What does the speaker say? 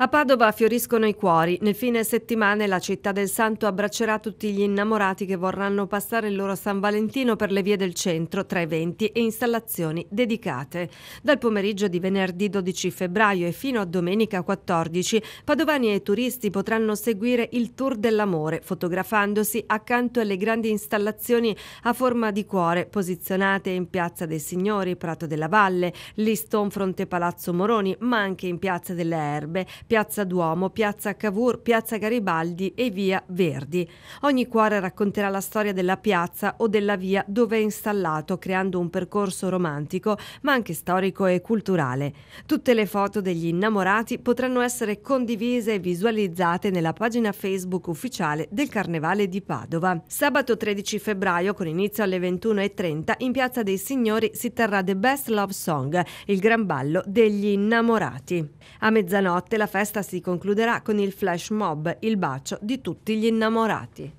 A Padova fioriscono i cuori. Nel fine settimana la città del Santo abbraccerà tutti gli innamorati che vorranno passare il loro San Valentino per le vie del centro tra eventi e installazioni dedicate. Dal pomeriggio di venerdì 12 febbraio e fino a domenica 14, padovani e turisti potranno seguire il Tour dell'amore, fotografandosi accanto alle grandi installazioni a forma di cuore posizionate in Piazza dei Signori, Prato della Valle, Liston Fronte Palazzo Moroni, ma anche in Piazza delle Erbe Piazza Duomo, Piazza Cavour, Piazza Garibaldi e Via Verdi. Ogni cuore racconterà la storia della piazza o della via dove è installato, creando un percorso romantico, ma anche storico e culturale. Tutte le foto degli innamorati potranno essere condivise e visualizzate nella pagina Facebook ufficiale del Carnevale di Padova. Sabato 13 febbraio, con inizio alle 21.30, in Piazza dei Signori si terrà The Best Love Song, il gran ballo degli innamorati. A mezzanotte la festa festa si concluderà con il flash mob, il bacio di tutti gli innamorati.